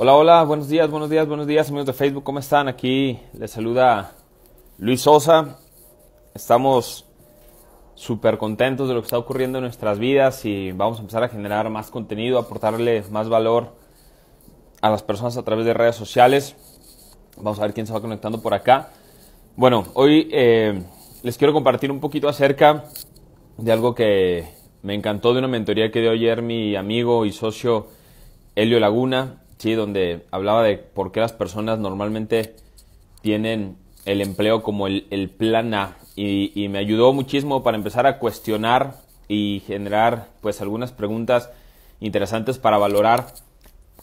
Hola, hola, buenos días, buenos días, buenos días amigos de Facebook, ¿cómo están? Aquí les saluda Luis Sosa. Estamos súper contentos de lo que está ocurriendo en nuestras vidas y vamos a empezar a generar más contenido, aportarle más valor a las personas a través de redes sociales. Vamos a ver quién se va conectando por acá. Bueno, hoy eh, les quiero compartir un poquito acerca de algo que me encantó de una mentoría que dio ayer mi amigo y socio Helio Laguna. ¿sí? donde hablaba de por qué las personas normalmente tienen el empleo como el, el plan A y, me ayudó muchísimo para empezar a cuestionar y generar pues algunas preguntas interesantes para valorar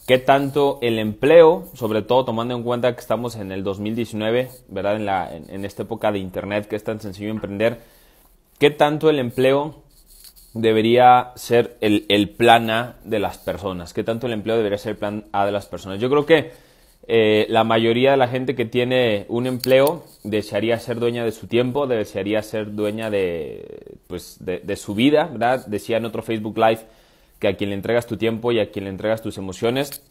qué tanto el empleo, sobre todo tomando en cuenta que estamos en el 2019, ¿verdad? En, la, en esta época de Internet que es tan sencillo emprender, qué tanto el empleo debería ser el, el, plan A de las personas? ¿Qué tanto el empleo debería ser el plan A de las personas? Yo creo que eh, la mayoría de la gente que tiene un empleo desearía ser dueña de su tiempo, desearía ser dueña de, pues, de su vida, ¿verdad? Decía en otro Facebook Live que a quien le entregas tu tiempo y a quien le entregas tus emociones,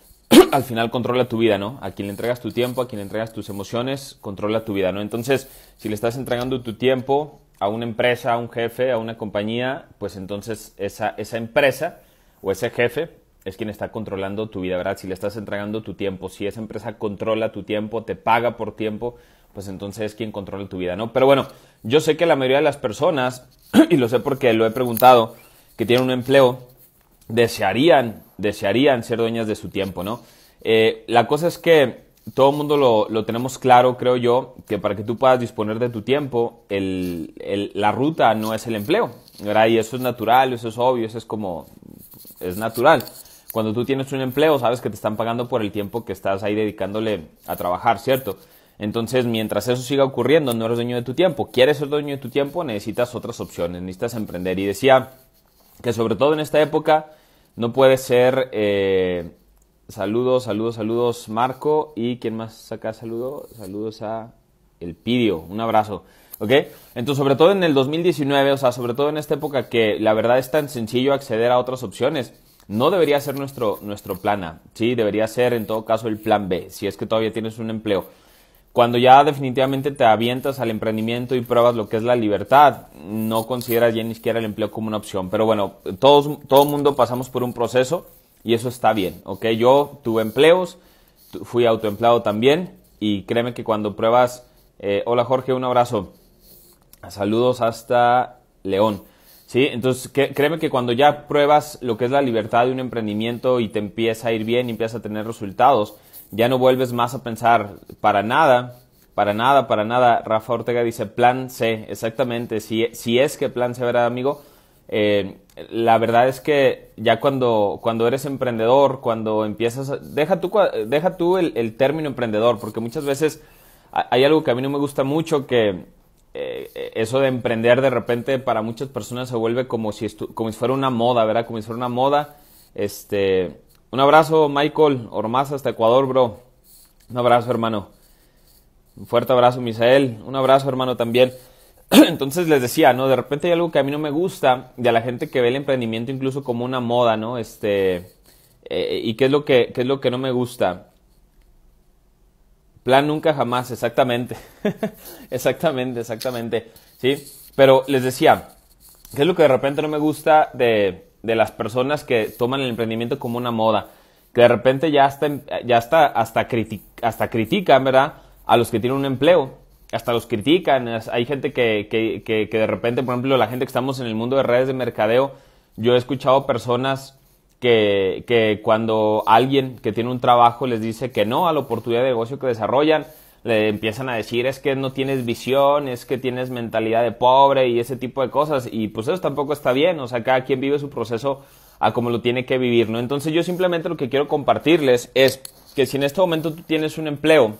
al final controla tu vida, ¿no? A quien le entregas tu tiempo, a quien le entregas tus emociones, controla tu vida, ¿no? Entonces, si le estás entregando tu tiempo a una empresa, a un jefe, a una compañía, pues entonces esa, esa empresa o ese jefe es quien está controlando tu vida, ¿verdad? Si le estás entregando tu tiempo, si esa empresa controla tu tiempo, te paga por tiempo, pues entonces es quien controla tu vida, ¿no? Pero bueno, yo sé que la mayoría de las personas, y lo sé porque lo he preguntado, que tienen un empleo, desearían, desearían ser dueñas de su tiempo, ¿no? Eh, la cosa es que todo el mundo lo, lo, tenemos claro, creo yo, que para que tú puedas disponer de tu tiempo, la ruta no es el empleo, ¿verdad? Y eso es natural, eso es obvio, eso es como, es natural. Cuando tú tienes un empleo, sabes que te están pagando por el tiempo que estás ahí dedicándole a trabajar, ¿cierto? Entonces, mientras eso siga ocurriendo, no eres dueño de tu tiempo. Quieres ser dueño de tu tiempo, necesitas otras opciones, necesitas emprender. Y decía que sobre todo en esta época no puede ser... Eh, Saludos, saludos, saludos, Marco. ¿Y quién más saca saludos? Saludos a El Pidio. Un abrazo. ¿Ok? Entonces, sobre todo en el 2019, o sea, sobre todo en esta época que la verdad es tan sencillo acceder a otras opciones, no debería ser nuestro, nuestro plan A. Sí, debería ser en todo caso el plan B, si es que todavía tienes un empleo. Cuando ya definitivamente te avientas al emprendimiento y pruebas lo que es la libertad, no consideras ya ni siquiera el empleo como una opción. Pero bueno, todos, todo mundo pasamos por un proceso y eso está bien, ¿ok? Yo tuve empleos, fui autoempleado también y créeme que cuando pruebas, eh, hola Jorge, un abrazo, saludos hasta León, ¿sí? Entonces créeme que cuando ya pruebas lo que es la libertad de un emprendimiento y te empieza a ir bien y empiezas a tener resultados, ya no vuelves más a pensar para nada, para nada, para nada. Rafa Ortega dice plan C, exactamente, si, si es que plan C, ¿verdad amigo? Eh, la verdad es que ya cuando, cuando eres emprendedor, cuando empiezas, deja tú, deja tú el, término emprendedor, porque muchas veces hay algo que a mí no me gusta mucho, que eh, eso de emprender de repente para muchas personas se vuelve como si, como si fuera una moda, ¿verdad? Como si fuera una moda. Este, un abrazo, Michael Ormaz, hasta Ecuador, bro. Un abrazo, hermano. Un fuerte abrazo, Misael. Un abrazo, hermano, también. Entonces les decía, ¿no? De repente hay algo que a mí no me gusta de la gente que ve el emprendimiento incluso como una moda, ¿no? Este, eh, ¿Y qué es, lo que, es lo que no me gusta? Plan nunca jamás, exactamente. exactamente, exactamente. ¿Sí? Pero les decía, ¿qué es lo que de repente no me gusta de, las personas que toman el emprendimiento como una moda? Que de repente ya hasta, ya hasta, hasta, hasta critican, ¿verdad? A los que tienen un empleo hasta los critican. Hay gente que, de repente, por ejemplo, la gente que estamos en el mundo de redes de mercadeo, yo he escuchado personas que, cuando alguien que tiene un trabajo les dice que no a la oportunidad de negocio que desarrollan, le empiezan a decir es que no tienes visión, es que tienes mentalidad de pobre y ese tipo de cosas. Y pues eso tampoco está bien, o sea, cada quien vive su proceso a como lo tiene que vivir, ¿no? Entonces yo simplemente lo que quiero compartirles es que si en este momento tú tienes un empleo,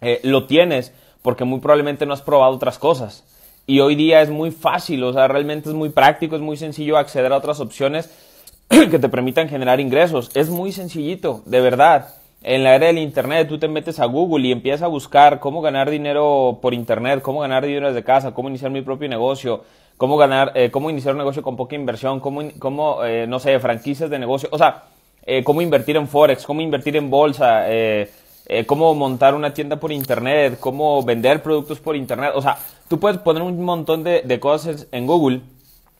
eh, lo tienes, porque muy probablemente no has probado otras cosas. Y hoy día es muy fácil, o sea, realmente es muy práctico, es muy sencillo acceder a otras opciones que te permitan generar ingresos. Es muy sencillito, de verdad. En la era del Internet tú te metes a Google y empiezas a buscar cómo ganar dinero por Internet, cómo ganar dinero desde casa, cómo iniciar mi propio negocio, cómo, ganar, eh, cómo iniciar un negocio con poca inversión, cómo, cómo eh, no sé, franquicias de negocio, o sea, eh, cómo invertir en Forex, cómo invertir en bolsa. Eh, eh, cómo montar una tienda por internet, cómo vender productos por internet. O sea, tú puedes poner un montón de, cosas en Google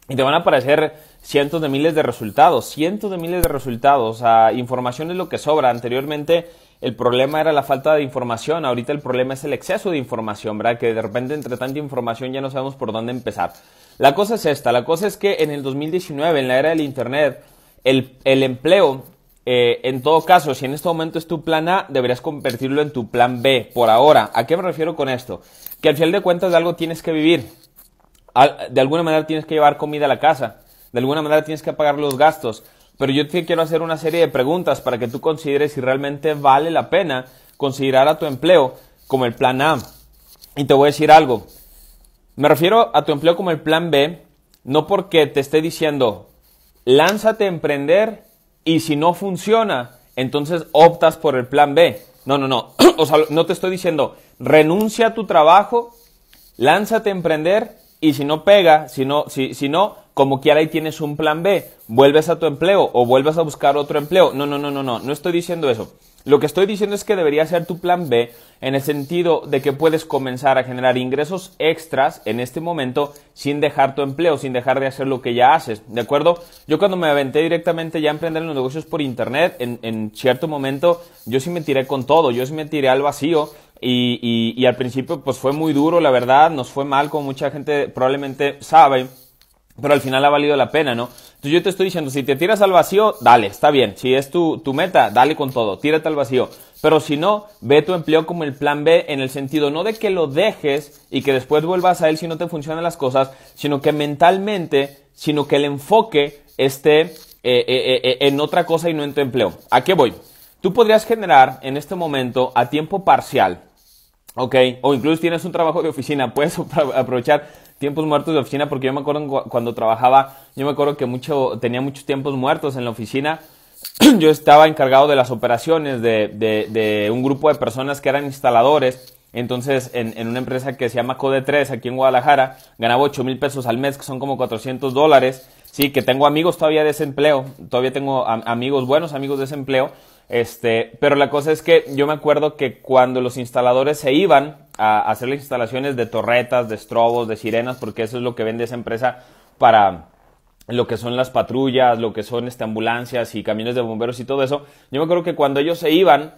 y te van a aparecer cientos de miles de resultados, cientos de miles de resultados. O sea, información es lo que sobra. Anteriormente el problema era la falta de información, ahorita el problema es el exceso de información, ¿verdad? Que de repente entre tanta información ya no sabemos por dónde empezar. La cosa es esta, la cosa es que en el 2019, en la era del Internet, el empleo eh, en todo caso, si en este momento es tu plan A, deberías convertirlo en tu plan B por ahora. ¿A qué me refiero con esto? Que al final de cuentas de algo tienes que vivir. De alguna manera tienes que llevar comida a la casa. De alguna manera tienes que pagar los gastos. Pero yo te quiero hacer una serie de preguntas para que tú consideres si realmente vale la pena considerar a tu empleo como el plan A. Y te voy a decir algo. Me refiero a tu empleo como el plan B, no porque te esté diciendo, lánzate a emprender y si no funciona, entonces optas por el plan B. No, no, no. O sea, no te estoy diciendo renuncia a tu trabajo, lánzate a emprender y si no pega, si no, si, si no, como quiera ahí tienes un plan B, vuelves a tu empleo o vuelves a buscar otro empleo. No, no, no, no, no. No estoy diciendo eso. Lo que estoy diciendo es que debería ser tu plan B en el sentido de que puedes comenzar a generar ingresos extras en este momento sin dejar tu empleo, sin dejar de hacer lo que ya haces, ¿de acuerdo? Yo cuando me aventé directamente ya a emprender los negocios por internet, en, cierto momento yo sí me tiré con todo, yo sí me tiré al vacío y, y al principio pues fue muy duro, la verdad, nos fue mal como mucha gente probablemente sabe pero al final ha valido la pena, ¿no? Entonces yo te estoy diciendo, si te tiras al vacío, dale, está bien. Si es tu, tu meta, dale con todo, tírate al vacío. Pero si no, ve tu empleo como el plan B en el sentido no de que lo dejes y que después vuelvas a él si no te funcionan las cosas, sino que mentalmente, sino que el enfoque esté eh, eh, eh, en otra cosa y no en tu empleo. ¿A qué voy? Tú podrías generar en este momento a tiempo parcial, ¿ok? O incluso tienes un trabajo de oficina, puedes aprovechar tiempos muertos de oficina, porque yo me acuerdo cuando trabajaba, yo me acuerdo que mucho, tenía muchos tiempos muertos en la oficina. Yo estaba encargado de las operaciones de, un grupo de personas que eran instaladores. Entonces, en, una empresa que se llama Code 3 aquí en Guadalajara, ganaba 8 mil pesos al mes, que son como 400 dólares. Sí, que tengo amigos todavía de ese empleo, todavía tengo amigos, buenos amigos de ese este, pero la cosa es que yo me acuerdo que cuando los instaladores se iban a hacer las instalaciones de torretas, de estrobos, de sirenas, porque eso es lo que vende esa empresa para lo que son las patrullas, lo que son este, ambulancias y camiones de bomberos y todo eso, yo me acuerdo que cuando ellos se iban,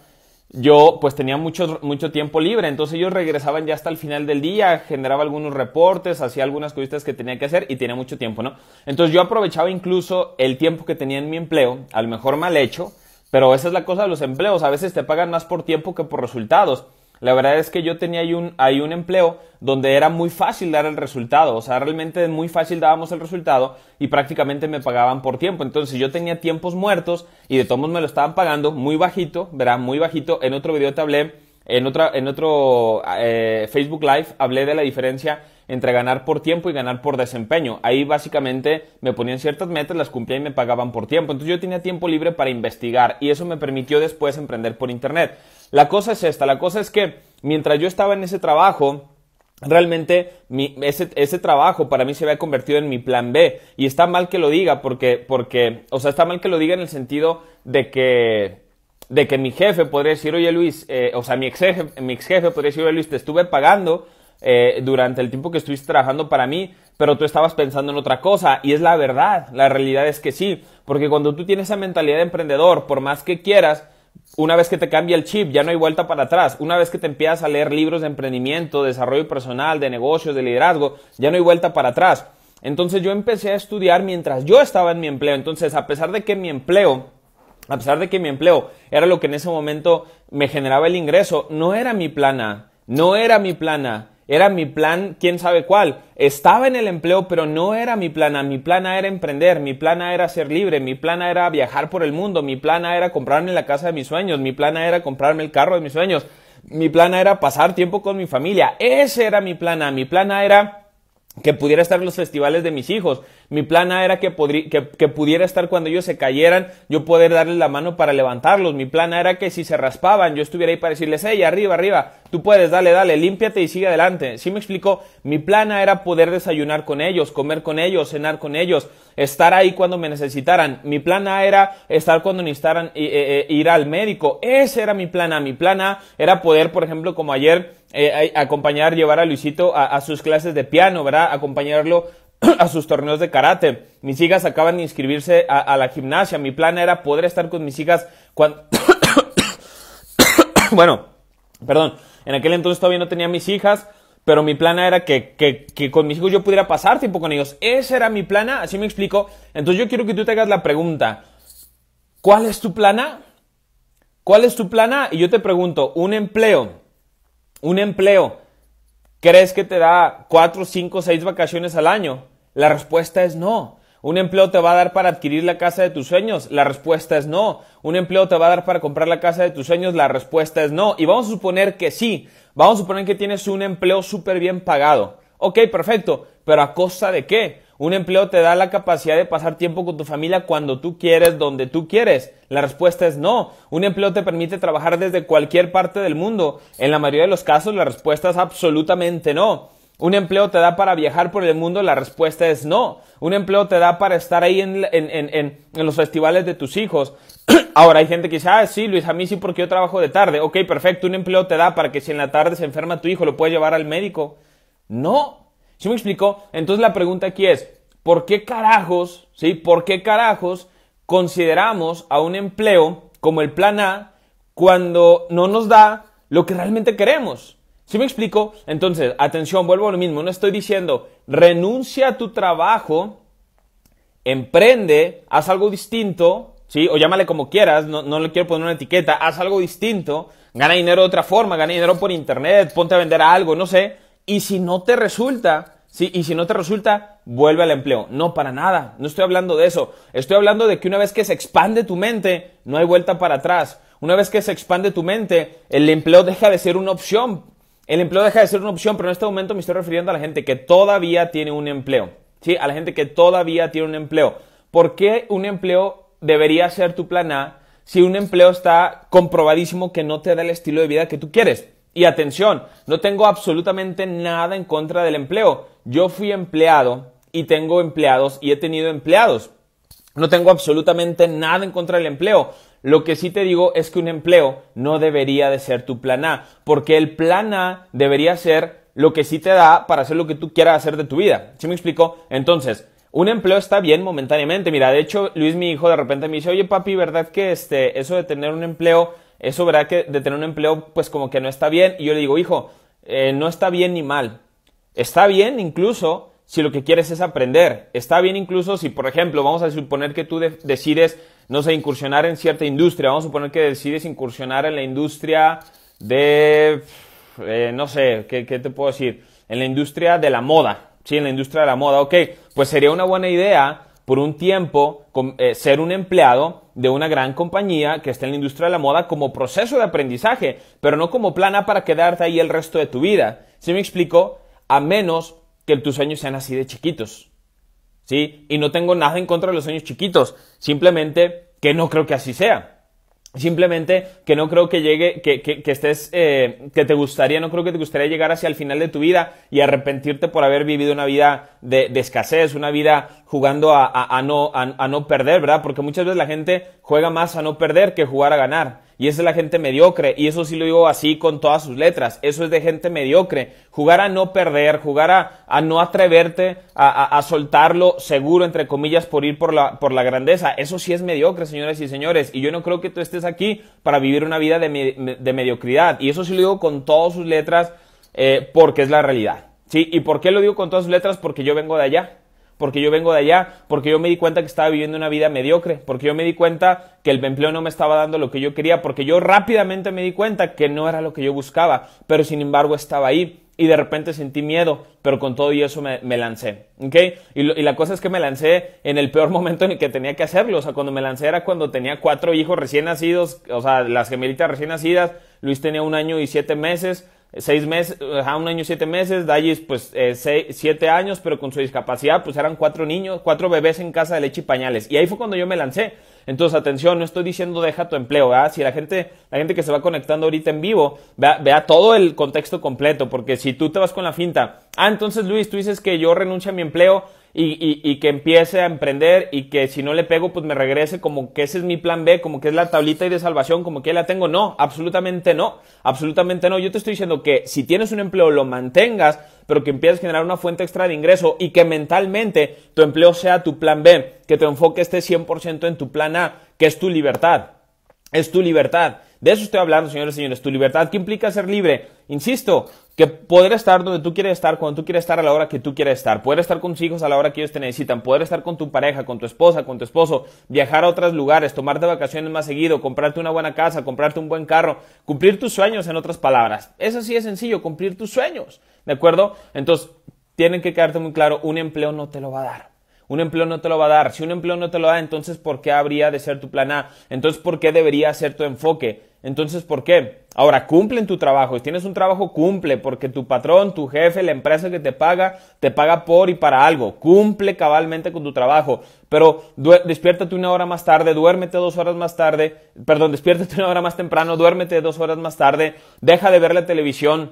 yo pues tenía mucho, mucho tiempo libre, entonces ellos regresaban ya hasta el final del día, generaba algunos reportes, hacía algunas cositas que tenía que hacer y tenía mucho tiempo, ¿no? Entonces yo aprovechaba incluso el tiempo que tenía en mi empleo, a lo mejor mal hecho, pero esa es la cosa de los empleos, a veces te pagan más por tiempo que por resultados. La verdad es que yo tenía ahí un, un empleo donde era muy fácil dar el resultado, o sea, realmente muy fácil dábamos el resultado y prácticamente me pagaban por tiempo. Entonces yo tenía tiempos muertos y de todos me lo estaban pagando muy bajito, verán muy bajito. En otro video te hablé, en, otra, en otro eh, Facebook Live hablé de la diferencia entre ganar por tiempo y ganar por desempeño. Ahí básicamente me ponían ciertas metas, las cumplía y me pagaban por tiempo. Entonces yo tenía tiempo libre para investigar y eso me permitió después emprender por Internet. La cosa es esta, la cosa es que mientras yo estaba en ese trabajo, Realmente ese, trabajo para mí se había convertido en mi plan B y está mal que lo diga porque, porque, o sea, está mal que lo diga en el sentido de que, de que mi jefe podría decir, oye Luis, eh, o sea, mi ex, jefe, mi ex jefe podría decir, oye Luis, te estuve pagando eh, durante el tiempo que estuviste trabajando para mí, pero tú estabas pensando en otra cosa. Y es la verdad, la realidad es que sí, porque cuando tú tienes esa mentalidad de emprendedor, por más que quieras, una vez que te cambia el chip, ya no hay vuelta para atrás. Una vez que te empiezas a leer libros de emprendimiento, desarrollo personal, de negocios, de liderazgo, ya no hay vuelta para atrás. Entonces yo empecé a estudiar mientras yo estaba en mi empleo. Entonces, a pesar de que mi empleo, a pesar de que mi empleo era lo que en ese momento me generaba el ingreso, no era mi plana, no era mi plana era mi plan, quién sabe cuál. Estaba en el empleo, pero no era mi plan. Mi plan era emprender, mi plan era ser libre, mi plan era viajar por el mundo, mi plan era comprarme la casa de mis sueños, mi plan era comprarme el carro de mis sueños, mi plan era pasar tiempo con mi familia. Ese era mi plan. Mi plan era que pudiera estar en los festivales de mis hijos. Mi plan era que, que, pudiera estar cuando ellos se cayeran, yo poder darles la mano para levantarlos. Mi plan era que si se raspaban, yo estuviera ahí para decirles, hey, arriba, arriba, tú puedes, dale, dale, límpiate y sigue adelante. ¿Sí me explicó? Mi plan era poder desayunar con ellos, comer con ellos, cenar con ellos, estar ahí cuando me necesitaran. Mi plan A era estar cuando necesitaran eh, eh, eh, ir al médico. Ese era mi plan A. Mi plan A era poder, por ejemplo, como ayer, eh, acompañar, llevar a Luisito a, sus clases de piano, ¿verdad? Acompañarlo a sus torneos de karate. Mis hijas acaban de inscribirse a, la gimnasia. Mi plan era poder estar con mis hijas cuando... bueno, perdón. En aquel entonces todavía no tenía mis hijas, pero mi plan era que, con mis hijos yo pudiera pasar tiempo con ellos. Ese era mi plan, así me explico. Entonces yo quiero que tú te hagas la pregunta. ¿Cuál es tu plana? ¿Cuál es tu plana? Y yo te pregunto, ¿un empleo? un empleo, ¿crees que te da cuatro, cinco, seis vacaciones al año? La respuesta es no. ¿Un empleo te va a dar para adquirir la casa de tus sueños? La respuesta es no. ¿Un empleo te va a dar para comprar la casa de tus sueños? La respuesta es no. Y vamos a suponer que sí. Vamos a suponer que tienes un empleo súper bien pagado. Ok, perfecto. Pero ¿a costa de qué? Un empleo te da la capacidad de pasar tiempo con tu familia cuando tú quieres, donde tú quieres. La respuesta es no. Un empleo te permite trabajar desde cualquier parte del mundo. En la mayoría de los casos la respuesta es absolutamente no. Un empleo te da para viajar por el mundo, la respuesta es no. Un empleo te da para estar ahí en, los festivales de tus hijos. Ahora hay gente que dice, ah, sí, Luis, a mí sí porque yo trabajo de tarde. Ok, perfecto, un empleo te da para que si en la tarde se enferma tu hijo lo puedes llevar al médico. No, ¿Sí me explico? Entonces la pregunta aquí es, ¿por qué carajos, sí? ¿Por qué carajos consideramos a un empleo como el plan A cuando no nos da lo que realmente queremos? ¿Sí me explico? Entonces, atención, vuelvo a lo mismo, no estoy diciendo renuncia a tu trabajo, emprende, haz algo distinto, ¿sí? O llámale como quieras, no, no le quiero poner una etiqueta, haz algo distinto, gana dinero de otra forma, gana dinero por internet, ponte a vender algo, no sé, y si no te resulta, sí, y si no te resulta, vuelve al empleo. No, para nada, no estoy hablando de eso. Estoy hablando de que una vez que se expande tu mente, no hay vuelta para atrás. Una vez que se expande tu mente, el empleo deja de ser una opción. El empleo deja de ser una opción, pero en este momento me estoy refiriendo a la gente que todavía tiene un empleo. Sí, a la gente que todavía tiene un empleo. ¿Por qué un empleo debería ser tu plan A si un empleo está comprobadísimo que no te da el estilo de vida que tú quieres? Y atención, no tengo absolutamente nada en contra del empleo. Yo fui empleado y tengo empleados y he tenido empleados. No tengo absolutamente nada en contra del empleo. Lo que sí te digo es que un empleo no debería de ser tu plan A, porque el plan A debería ser lo que sí te da para hacer lo que tú quieras hacer de tu vida. ¿Sí me explico? Entonces, un empleo está bien momentáneamente. Mira, de hecho, Luis, mi hijo, de repente me dice, oye papi, ¿verdad que este, eso de tener un empleo eso verdad que de tener un empleo pues como que no está bien. Y yo le digo, hijo, eh, no está bien ni mal. Está bien incluso si lo que quieres es aprender. Está bien incluso si, por ejemplo, vamos a suponer que tú decides, no sé, incursionar en cierta industria. Vamos a suponer que decides incursionar en la industria de, eh, no sé, ¿qué, ¿qué te puedo decir? En la industria de la moda. Sí, en la industria de la moda. Ok, pues sería una buena idea por un tiempo eh, ser un empleado de una gran compañía que está en la industria de la moda como proceso de aprendizaje, pero no como plana para quedarte ahí el resto de tu vida. ¿Sí me explico? A menos que tus sueños sean así de chiquitos. ¿Sí? Y no tengo nada en contra de los sueños chiquitos, simplemente que no creo que así sea. Simplemente que no creo que llegue, que, que, que estés, eh, que te gustaría, no creo que te gustaría llegar hacia el final de tu vida y arrepentirte por haber vivido una vida de, de escasez, una vida jugando a, a, no, a no perder, ¿verdad? Porque muchas veces la gente juega más a no perder que jugar a ganar. Y esa es la gente mediocre. Y eso sí lo digo así con todas sus letras. Eso es de gente mediocre. Jugar a no perder, jugar a, no atreverte a, soltarlo seguro, entre comillas, por ir por la, por la grandeza. Eso sí es mediocre, señores y señores. Y yo no creo que tú estés aquí para vivir una vida de, de mediocridad. Y eso sí lo digo con todas sus letras eh, porque es la realidad. ¿Sí? ¿Y por qué lo digo con todas sus letras? Porque yo vengo de allá porque yo vengo de allá, porque yo me di cuenta que estaba viviendo una vida mediocre, porque yo me di cuenta que el empleo no me estaba dando lo que yo quería, porque yo rápidamente me di cuenta que no era lo que yo buscaba, pero sin embargo estaba ahí y de repente sentí miedo, pero con todo y eso me, lancé, Y, y, la cosa es que me lancé en el peor momento en el que tenía que hacerlo, o sea, cuando me lancé era cuando tenía cuatro hijos recién nacidos, o sea, las gemelitas recién nacidas, Luis tenía un año y siete meses, seis meses, un año y siete meses, Dallis pues eh, siete años, pero con su discapacidad pues eran cuatro niños, cuatro bebés en casa de leche y pañales. Y ahí fue cuando yo me lancé. Entonces, atención, no estoy diciendo deja tu empleo, ¿verdad? Si la gente, la gente que se va conectando ahorita en vivo, vea, vea, todo el contexto completo, porque si tú te vas con la finta, ah, entonces Luis, tú dices que yo renuncio a mi empleo y, que empiece a emprender y que si no le pego, pues me regrese, como que ese es mi plan B, como que es la tablita de salvación, como que la tengo. No, absolutamente no, absolutamente no. Yo te estoy diciendo que si tienes un empleo, lo mantengas, pero que empieces a generar una fuente extra de ingreso y que mentalmente tu empleo sea tu plan B, que te enfoque esté 100% en tu plan A, que es tu libertad. Es tu libertad. De eso estoy hablando, señores y señores. Tu libertad ¿Qué implica ser libre. Insisto, que poder estar donde tú quieres estar, cuando tú quieres estar, a la hora que tú quieres estar, poder estar con tus hijos a la hora que ellos te necesitan, poder estar con tu pareja, con tu esposa, con tu esposo, viajar a otros lugares, tomarte vacaciones más seguido, comprarte una buena casa, comprarte un buen carro, cumplir tus sueños, en otras palabras. Eso sí es sencillo, cumplir tus sueños, ¿de acuerdo? Entonces, tienen que quedarte muy claro, un empleo no te lo va a dar. Un empleo no te lo va a dar. Si un empleo no te lo da, entonces ¿por qué habría de ser tu plan A? Entonces, ¿por qué debería ser tu enfoque? Entonces, ¿por qué? Ahora, cumple en tu trabajo. Si tienes un trabajo, cumple, porque tu patrón, tu jefe, la empresa que te paga, te paga por y para algo. Cumple cabalmente con tu trabajo. Pero despiértate una hora más tarde, duérmete dos horas más tarde, perdón, despiértate una hora más temprano, duérmete dos horas más tarde, deja de ver la televisión.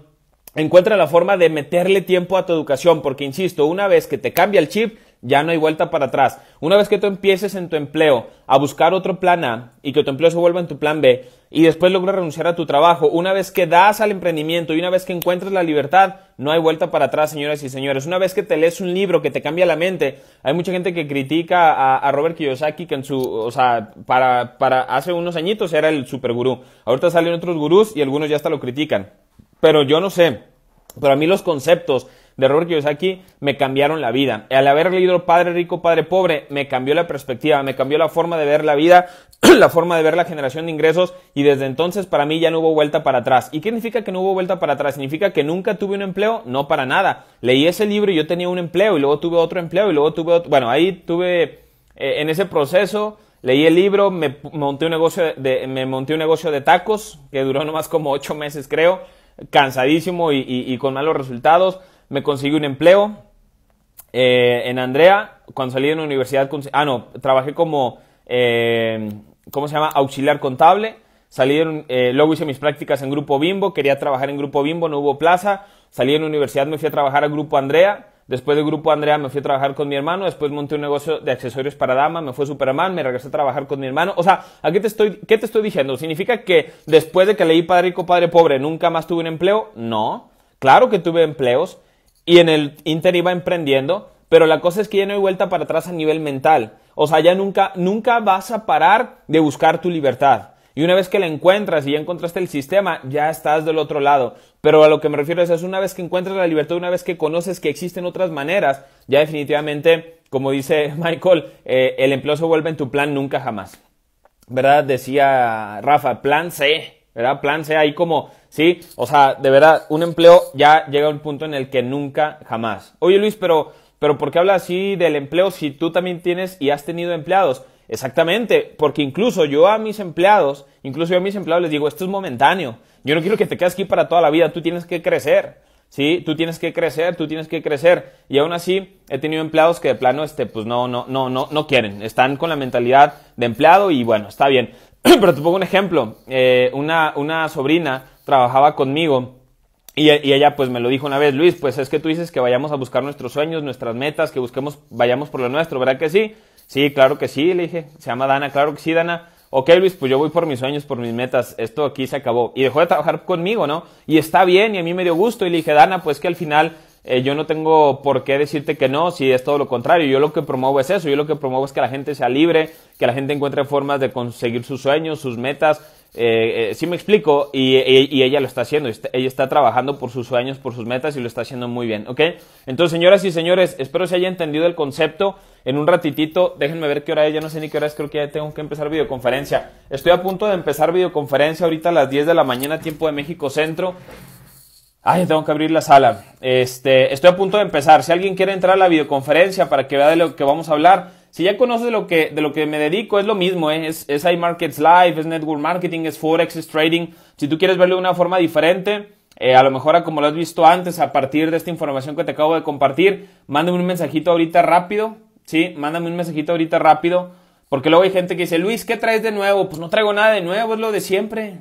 Encuentra la forma de meterle tiempo a tu educación, porque insisto, una vez que te cambia el chip, ya no hay vuelta para atrás. Una vez que tú empieces en tu empleo a buscar otro plan A y que tu empleo se vuelva en tu plan B y después logras renunciar a tu trabajo, una vez que das al emprendimiento y una vez que encuentras la libertad, no hay vuelta para atrás, señoras y señores. Una vez que te lees un libro que te cambia la mente, hay mucha gente que critica a, Robert Kiyosaki que en su, o sea, para, para hace unos añitos era el super gurú. Ahorita salen otros gurús y algunos ya hasta lo critican. Pero yo no sé. Pero a mí los conceptos, de Robert Kiyosaki me cambiaron la vida. Al haber leído Padre Rico, Padre Pobre, me cambió la perspectiva, me cambió la forma de ver la vida, la forma de ver la generación de ingresos y desde entonces para mí ya no hubo vuelta para atrás. ¿Y qué significa que no hubo vuelta para atrás? ¿Significa que nunca tuve un empleo? No, para nada. Leí ese libro y yo tenía un empleo y luego tuve otro empleo y luego tuve otro... Bueno, ahí tuve... Eh, en ese proceso leí el libro, me monté un negocio de, me monté un negocio de tacos que duró nomás como ocho meses creo, cansadísimo y con malos resultados me conseguí un empleo. Eh, en Andrea, cuando salí de la universidad, ah, no, trabajé como, eh, ¿cómo se llama? Auxiliar contable. Salí, eh, luego hice mis prácticas en Grupo Bimbo, quería trabajar en Grupo Bimbo, no hubo plaza. Salí en la universidad, me fui a trabajar al Grupo Andrea. Después de Grupo Andrea me fui a trabajar con mi hermano, después monté un negocio de accesorios para damas, me fue Superman, me regresé a trabajar con mi hermano. O sea, ¿a te estoy, qué te estoy diciendo? ¿Significa que después de que leí Padre Rico, Padre Pobre, nunca más tuve un empleo? No. Claro que tuve empleos, y en el Inter iba emprendiendo, pero la cosa es que ya no hay vuelta para atrás a nivel mental. O sea, ya nunca, nunca vas a parar de buscar tu libertad. Y una vez que la encuentras y ya encontraste el sistema, ya estás del otro lado. Pero a lo que me refiero es, una vez que encuentras la libertad, una vez que conoces que existen otras maneras, ya definitivamente, como dice Michael, eh, el empleo se vuelve en tu plan nunca jamás. ¿Verdad? Decía Rafa, plan C. ¿verdad? Plan sea ahí como, sí, o sea, de verdad, un empleo ya llega a un punto en el que nunca, jamás. Oye Luis, pero, pero ¿por qué hablas así del empleo si tú también tienes y has tenido empleados? Exactamente, porque incluso yo a mis empleados, incluso yo a mis empleados les digo, esto es momentáneo. Yo no quiero que te quedes aquí para toda la vida, tú tienes que crecer. ¿sí? Tú tienes que crecer, tú tienes que crecer. Y aún así, he tenido empleados que de plano, este, pues no, no, no, no, no quieren. Están con la mentalidad de empleado y bueno, está bien. Pero te pongo un ejemplo. Eh, una, una sobrina trabajaba conmigo. Y, y, ella pues me lo dijo una vez, Luis, pues es que tú dices que vayamos a buscar nuestros sueños, nuestras metas, que busquemos, vayamos por lo nuestro, ¿verdad que sí? Sí, claro que sí, le dije. Se llama Dana, claro que sí, Dana ok Luis, pues yo voy por mis sueños, por mis metas, esto aquí se acabó. Y dejó de trabajar conmigo, ¿no? Y está bien, y a mí me dio gusto. Y le dije, Dana, pues que al final eh, yo no tengo por qué decirte que no, si es todo lo contrario. Yo lo que promuevo es eso, yo lo que promuevo es que la gente sea libre, que la gente encuentre formas de conseguir sus sueños, sus metas, eh, eh, sí me explico, y, ella lo está haciendo, ella está trabajando por sus sueños, por sus metas y lo está haciendo muy bien, ¿ok? Entonces, señoras y señores, espero se haya entendido el concepto. En un ratitito, déjenme ver qué hora es, ya no sé ni qué hora es, creo que ya tengo que empezar videoconferencia. Estoy a punto de empezar videoconferencia ahorita a las 10 de la mañana, tiempo de México Centro. Ay, tengo que abrir la sala. Este, estoy a punto de empezar. Si alguien quiere entrar a la videoconferencia para que vea de lo que vamos a hablar, si ya conoces lo que, de lo que me dedico, es lo mismo, ¿eh? es, es iMarkets Live, es Network Marketing, es Forex, Trading. Si tú quieres verlo de una forma diferente, eh, a lo mejor como lo has visto antes, a partir de esta información que te acabo de compartir, mándame un mensajito ahorita rápido, ¿sí? Mándame un mensajito ahorita rápido, porque luego hay gente que dice, Luis, ¿qué traes de nuevo? Pues no traigo nada de nuevo, es lo de siempre,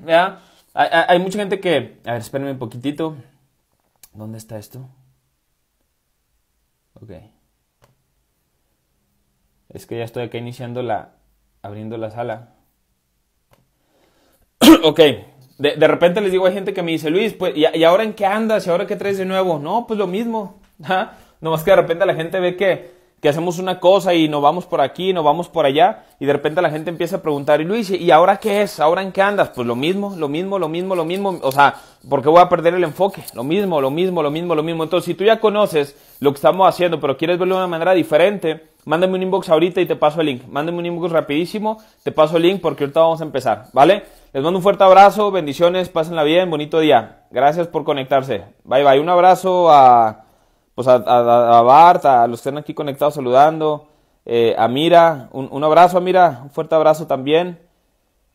Hay, hay mucha gente que... A ver, espérenme un poquitito. ¿Dónde está esto? Ok. Es que ya estoy acá iniciando la. abriendo la sala. ok. De, repente les digo a gente que me dice, Luis, pues, ¿y, ahora en qué andas? ¿Y ahora qué traes de nuevo? No, pues lo mismo. ¿Ah? Nomás que de repente la gente ve que que hacemos una cosa y nos vamos por aquí, no vamos por allá, y de repente la gente empieza a preguntar, y Luis, ¿y ahora qué es? ¿Ahora en qué andas? Pues lo mismo, lo mismo, lo mismo, lo mismo, o sea, porque voy a perder el enfoque? Lo mismo, lo mismo, lo mismo, lo mismo. Entonces, si tú ya conoces lo que estamos haciendo, pero quieres verlo de una manera diferente, mándame un inbox ahorita y te paso el link. Mándame un inbox rapidísimo, te paso el link porque ahorita vamos a empezar, ¿vale? Les mando un fuerte abrazo, bendiciones, pásenla bien, bonito día. Gracias por conectarse. Bye bye, un abrazo a pues a, Bart, a los que están aquí conectados saludando, eh, a Mira, un, abrazo a Mira, un fuerte abrazo también.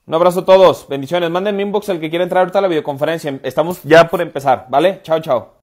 Un abrazo a todos, bendiciones, mi inbox el que quiera entrar ahorita a la videoconferencia, estamos ya por empezar, ¿vale? Chao, chao.